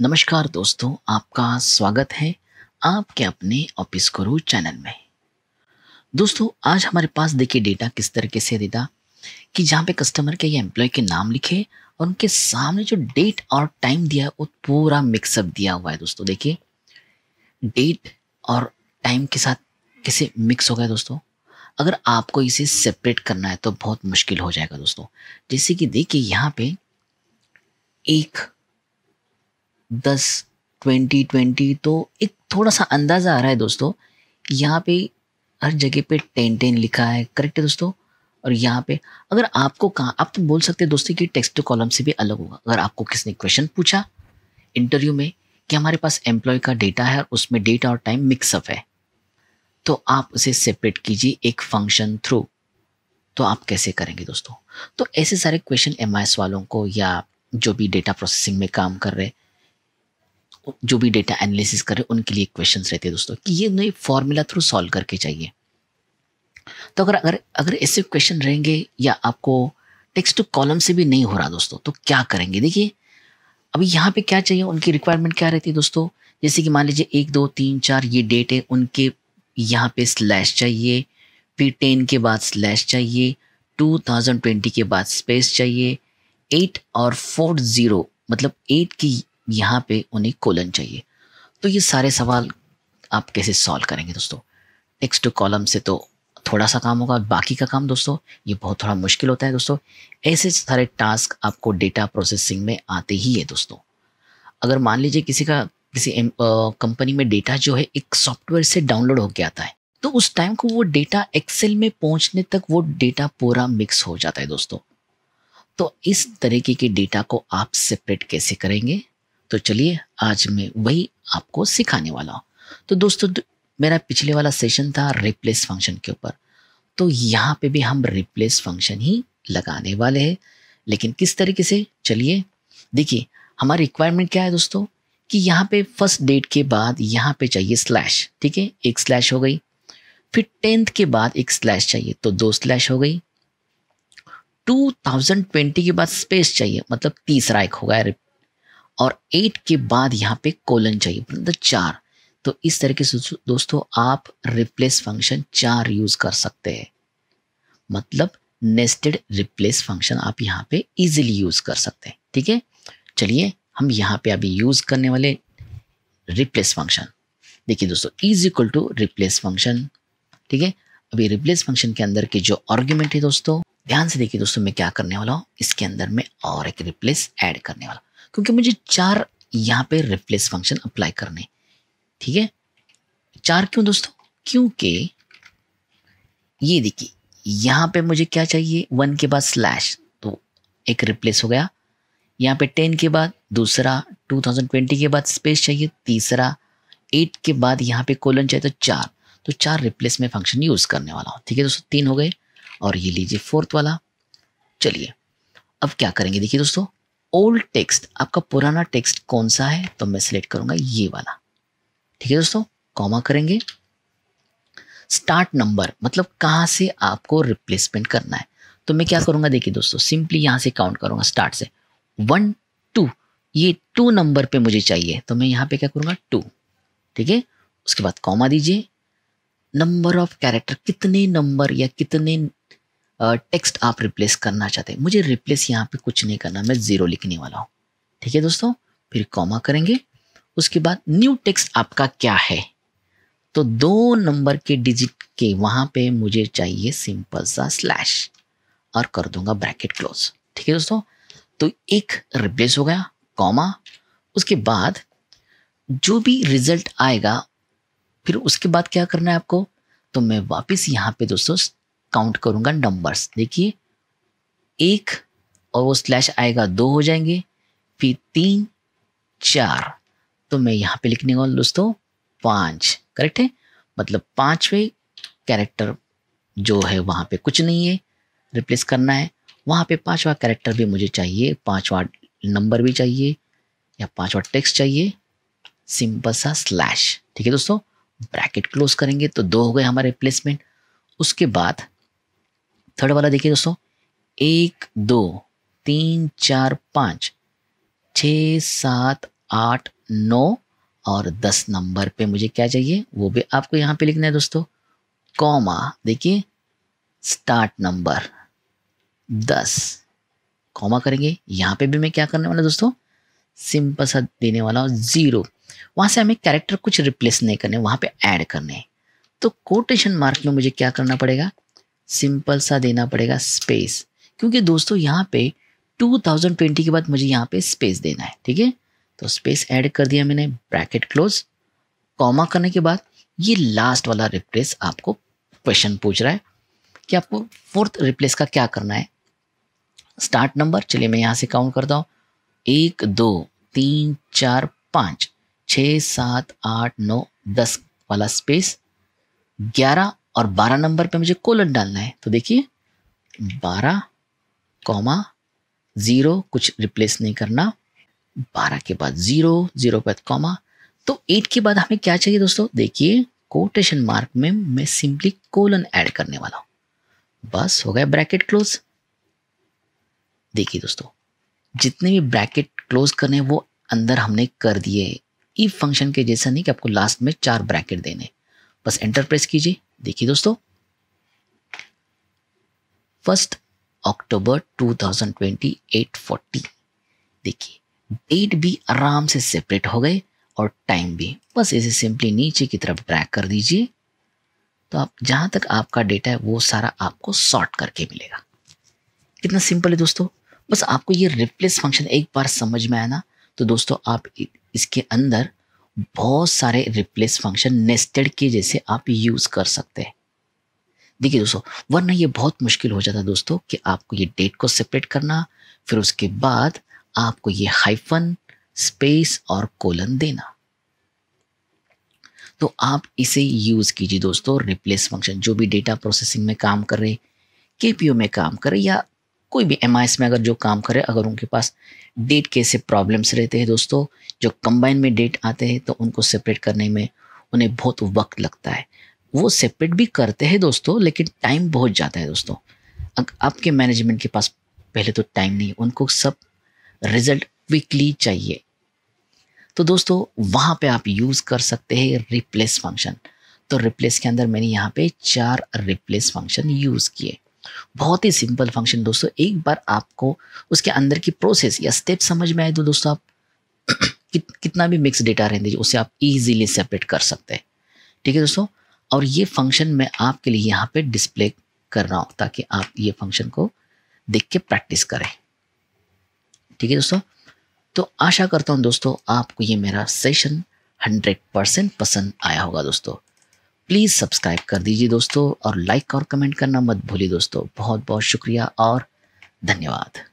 नमस्कार दोस्तों आपका स्वागत है आपके अपने ऑफिस गुरु चैनल में दोस्तों आज हमारे पास देखिए डेटा किस तरीके से देता कि जहाँ पे कस्टमर के या एम्प्लॉय के नाम लिखे और उनके सामने जो डेट और टाइम दिया है वो पूरा मिक्सअप दिया हुआ है दोस्तों देखिए डेट और टाइम के साथ कैसे मिक्स हो गया दोस्तों अगर आपको इसे सेपरेट करना है तो बहुत मुश्किल हो जाएगा दोस्तों जैसे कि देखिए यहाँ पे एक दस ट्वेंटी ट्वेंटी तो एक थोड़ा सा अंदाज़ा आ रहा है दोस्तों यहाँ पे हर जगह पे टेन टेन लिखा है करेक्ट है दोस्तों और यहाँ पे अगर आपको कहाँ आप तो बोल सकते हैं दोस्तों कि टेक्स्ट कॉलम से भी अलग होगा अगर आपको किसी ने क्वेश्चन पूछा इंटरव्यू में कि हमारे पास एम्प्लॉय का डेटा है और उसमें डेटा और टाइम मिक्सअप है तो आप उसे सेपरेट कीजिए एक फंक्शन थ्रू तो आप कैसे करेंगे दोस्तों तो ऐसे सारे क्वेश्चन एम वालों को या जो भी डेटा प्रोसेसिंग में काम कर रहे हैं जो भी डेटा एनालिसिस करें उनके लिए क्वेश्चंस रहते हैं दोस्तों कि ये नए फॉर्मूला थ्रू सॉल्व करके चाहिए तो अगर अगर अगर ऐसे क्वेश्चन रहेंगे या आपको टेक्स्ट टू कॉलम से भी नहीं हो रहा दोस्तों तो क्या करेंगे देखिए अभी यहाँ पे क्या चाहिए उनकी रिक्वायरमेंट क्या रहती है दोस्तों जैसे कि मान लीजिए एक दो तीन चार ये डेट है उनके यहाँ पे स्लैश चाहिए फिर टेन के बाद स्लैश चाहिए टू थाउजेंड ट्वेंटी के बाद स्पेस चाहिए एट और फोर ज़ीरो मतलब एट की यहाँ पे उन्हें कोलन चाहिए तो ये सारे सवाल आप कैसे सॉल्व करेंगे दोस्तों टेक्स्ट टू कॉलम से तो थोड़ा सा काम होगा बाकी का काम दोस्तों ये बहुत थोड़ा मुश्किल होता है दोस्तों ऐसे सारे टास्क आपको डेटा प्रोसेसिंग में आते ही है दोस्तों अगर मान लीजिए किसी का किसी कंपनी में डेटा जो है एक सॉफ्टवेयर से डाउनलोड हो गया आता है तो उस टाइम को वो डेटा एक्सेल में पहुंचने तक वो डेटा पूरा मिक्स हो जाता है दोस्तों तो इस तरीके के डेटा को आप सेपरेट कैसे करेंगे तो चलिए आज मैं वही आपको सिखाने वाला हूँ तो दोस्तों तो मेरा पिछले वाला सेशन था रिप्लेस फंक्शन के ऊपर तो यहाँ पे भी हम रिप्लेस फंक्शन ही लगाने वाले हैं लेकिन किस तरीके से चलिए देखिए हमारी रिक्वायरमेंट क्या है दोस्तों कि यहाँ पे फर्स्ट डेट के बाद यहाँ पे चाहिए स्लैश ठीक है एक स्लैश हो गई फिर टेंथ के बाद एक स्लैश चाहिए तो दो स्लैश हो गई 2020 के बाद स्पेस चाहिए मतलब तीसरा एक होगा और एट के बाद यहाँ पे कोलन चाहिए मतलब चार तो इस तरीके से दोस्तों आप रिप्लेस फंक्शन चार यूज कर सकते हैं मतलब नेस्टेड रिप्लेस फंक्शन आप यहाँ पे इजीली यूज कर सकते हैं ठीक है चलिए हम यहाँ पे अभी यूज करने वाले रिप्लेस फंक्शन देखिए दोस्तों is equal to replace function ठीक है अभी रिप्लेस फंक्शन के अंदर के जो आर्ग्यूमेंट है दोस्तों ध्यान से देखिए दोस्तों मैं क्या करने वाला हूँ इसके अंदर मैं और एक रिप्लेस ऐड करने वाला क्योंकि मुझे चार यहाँ पे रिप्लेस फंक्शन अप्लाई करने ठीक है चार क्यों दोस्तों क्योंकि ये देखिए यहाँ पे मुझे क्या चाहिए वन के बाद स्लैश तो एक रिप्लेस हो गया यहाँ पे टेन के बाद दूसरा टू थाउजेंड ट्वेंटी के बाद स्पेस चाहिए तीसरा एट के बाद यहाँ पे कोलन चाहिए तो चार तो चार रिप्लेस में फंक्शन यूज़ करने वाला हूँ ठीक है दोस्तों तीन हो गए और ये लीजिए फोर्थ वाला चलिए अब क्या करेंगे देखिए दोस्तों ओल्ड टेक्स्ट आपका पुराना टेक्स्ट कौन सा है तो मैं सिलेक्ट करूंगा ये वाला ठीक है दोस्तों कॉमा करेंगे स्टार्ट नंबर मतलब कहां से आपको रिप्लेसमेंट करना है तो मैं क्या करूंगा देखिए दोस्तों सिंपली यहां से काउंट करूंगा स्टार्ट से वन टू ये टू नंबर पे मुझे चाहिए तो मैं यहां पे क्या करूंगा टू ठीक है उसके बाद कॉमा दीजिए नंबर ऑफ कैरेक्टर कितने नंबर या कितने टेक्स्ट आप रिप्लेस करना चाहते हैं मुझे रिप्लेस यहाँ पे कुछ नहीं करना मैं ज़ीरो लिखने वाला हूँ ठीक है दोस्तों फिर कॉमा करेंगे उसके बाद न्यू टेक्स्ट आपका क्या है तो दो नंबर के डिजिट के वहाँ पे मुझे चाहिए सिंपल सा स्लैश और कर दूंगा ब्रैकेट क्लोज ठीक है दोस्तों तो एक रिप्लेस हो गया कॉमा उसके बाद जो भी रिजल्ट आएगा फिर उसके बाद क्या करना है आपको तो मैं वापस यहाँ पे दोस्तों काउंट करूँगा नंबर्स देखिए एक और वो स्लैश आएगा दो हो जाएंगे फिर तीन चार तो मैं यहाँ पे लिखने वाला दोस्तों पाँच करेक्ट है मतलब पाँचवें कैरेक्टर जो है वहाँ पे कुछ नहीं है रिप्लेस करना है वहाँ पे पांचवा कैरेक्टर भी मुझे चाहिए पांचवा नंबर भी चाहिए या पांचवा टेक्स्ट चाहिए सिंपल सा स्लैश ठीक है दोस्तों ब्रैकेट क्लोज करेंगे तो दो हो गए हमारे रिप्लेसमेंट उसके बाद थर्ड वाला देखिए दोस्तों एक दो तीन चार पाँच छ सात आठ नौ और दस नंबर पे मुझे क्या चाहिए वो भी आपको यहाँ पे लिखना है दोस्तों कॉमा देखिए स्टार्ट नंबर दस कॉमा करेंगे यहाँ पे भी मैं क्या करने वाला दोस्तों सिंपल सा देने वाला हूँ ज़ीरो वहाँ से हमें कैरेक्टर कुछ रिप्लेस नहीं करने वहाँ पे ऐड करने तो कोटेशन मार्क में मुझे क्या करना पड़ेगा सिंपल सा देना पड़ेगा स्पेस क्योंकि दोस्तों यहाँ पे 2020 के बाद मुझे यहाँ पे स्पेस देना है ठीक है तो स्पेस ऐड कर दिया मैंने ब्रैकेट क्लोज कॉमा करने के बाद ये लास्ट वाला रिप्लेस आपको क्वेश्चन पूछ रहा है कि आपको फोर्थ रिप्लेस का क्या करना है स्टार्ट नंबर चलिए मैं यहाँ से काउंट करता हूँ एक दो तीन चार पाँच छ सात आठ नौ दस वाला स्पेस ग्यारह और 12 नंबर पे मुझे कोलन डालना है तो देखिए 12 कॉमा ज़ीरो कुछ रिप्लेस नहीं करना 12 के बाद ज़ीरो ज़ीरो के बाद कॉमा तो 8 के बाद हमें क्या चाहिए दोस्तों देखिए कोटेशन मार्क में मैं सिंपली कोलन ऐड करने वाला हूँ बस हो गया ब्रैकेट क्लोज देखिए दोस्तों जितने भी ब्रैकेट क्लोज करने वो अंदर हमने कर दिए इफ फंक्शन के जैसा नहीं कि आपको लास्ट में चार ब्रैकेट देने बस एंटर प्रेस कीजिए देखिए दोस्तों फर्स्ट अक्टूबर 2020 देखिए डेट भी आराम से सेपरेट हो गए और टाइम भी बस इसे सिंपली नीचे की तरफ ट्रैक कर दीजिए तो आप जहां तक आपका डेटा है वो सारा आपको सॉर्ट करके मिलेगा कितना सिंपल है दोस्तों बस आपको ये रिप्लेस फंक्शन एक बार समझ में आया ना तो दोस्तों आप इसके अंदर बहुत सारे रिप्लेस फंक्शन नेस्टेड के जैसे आप यूज़ कर सकते हैं देखिए दोस्तों वरना ये बहुत मुश्किल हो जाता दोस्तों कि आपको ये डेट को सेपरेट करना फिर उसके बाद आपको ये हाइफन स्पेस और कोलन देना तो आप इसे यूज़ कीजिए दोस्तों रिप्लेस फंक्शन जो भी डेटा प्रोसेसिंग में काम कर रहे केपीओ में काम कर रहे या कोई भी एम में अगर जो काम करे अगर उनके पास डेट के से प्रॉब्लम्स रहते हैं दोस्तों जो कंबाइन में डेट आते हैं तो उनको सेपरेट करने में उन्हें बहुत वक्त लगता है वो सेपरेट भी करते हैं दोस्तों लेकिन टाइम बहुत जाता है दोस्तों आपके मैनेजमेंट के पास पहले तो टाइम नहीं उनको सब रिजल्ट क्विकली चाहिए तो दोस्तों वहाँ पे आप यूज़ कर सकते हैं रिप्लेस फंक्शन तो रिप्लेस के अंदर मैंने यहाँ पे चार रिप्लेस फंक्शन यूज़ किए बहुत ही सिंपल फंक्शन दोस्तों एक बार आपको उसके अंदर की प्रोसेस या स्टेप समझ में आए तो दोस्तों आप कित, कितना भी मिक्स डेटा रहने दीजिए उसे आप इजीली सेपरेट कर सकते हैं ठीक है दोस्तों और ये फंक्शन मैं आपके लिए यहाँ पे डिस्प्ले कर रहा हूँ ताकि आप ये फंक्शन को देख के प्रैक्टिस करें ठीक है दोस्तों तो आशा करता हूँ दोस्तों आपको ये मेरा सेशन हंड्रेड परसेंट पसंद आया होगा दोस्तों प्लीज़ सब्सक्राइब कर दीजिए दोस्तों और लाइक और कमेंट करना मत भूलिए दोस्तों बहुत बहुत शुक्रिया और धन्यवाद